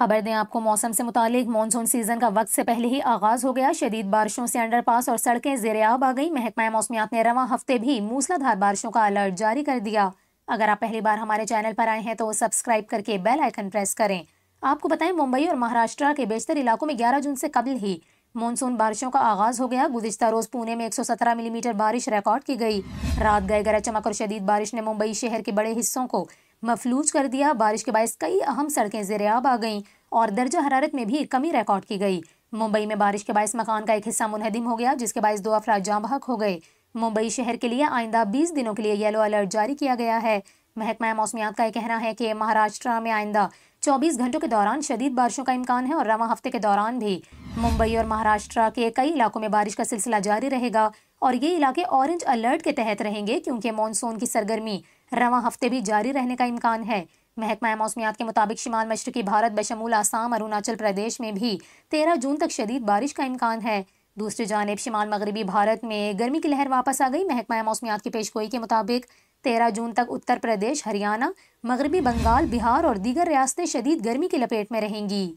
खबर दें आपको मौसम से मुतालिक मानसून सीजन का वक्त से पहले ही आगाज हो गया शदीद बारिशों से अंडरपास और सड़कें आब आ गई महकमा मौसमियात ने रवा हफ्ते भी मूसलाधार बारिशों का अलर्ट जारी कर दिया अगर आप पहली बार हमारे चैनल पर आए हैं तो सब्सक्राइब करके बेल आइकन प्रेस करें आपको बताएं मुंबई और महाराष्ट्र के बेशतर इलाकों में ग्यारह जून से कबल ही मानसून बारिशों का आगाज हो गया गुजशत रोज पुणे में 117 मिलीमीटर बारिश रिकॉर्ड की गई रात गए गरज चमक और शदीद बारिश ने मुंबई शहर के बड़े हिस्सों को मफलूज कर दिया बारिश के बायस कई अहम सड़कें जेरयाब आ गईं और दर्जा हरारत में भी कमी रिकॉर्ड की गई मुंबई में बारिश के बायस मकान का एक हिस्सा मुनहदिम हो गया जिसके बायस दो अफराज जाम बहक हो गए मुंबई शहर के लिए आइंदा बीस दिनों के लिए येलो अलर्ट जारी किया गया है महकमा मौसमियात का कहना है कि महाराष्ट्र में आइंदा 24 घंटों के दौरान शदीद बारिशों का इम्कान है और रवा हफ्ते के दौरान भी मुंबई और महाराष्ट्र के कई इलाकों में बारिश का सिलसिला जारी रहेगा और ये इलाके ऑरेंज अलर्ट के तहत रहेंगे क्योंकि मानसून की सरगर्मी रवा हफ्ते भी जारी रहने का इम्कान है महकमा मौसमियात के मुताबिक शिमाल मशरकी भारत बशमूल आसाम अरुणाचल प्रदेश में भी तेरह जून तक शदीद बारिश का इम्कान है दूसरी जानब शिमाल मगरबी भारत में गर्मी की लहर वापस आ गई महकमा मौसमियात की पेशगोई के मुताबिक तेरह जून तक उत्तर प्रदेश हरियाणा मगरबी बंगाल बिहार और दीगर रियासतें शदीद गर्मी की लपेट में रहेंगी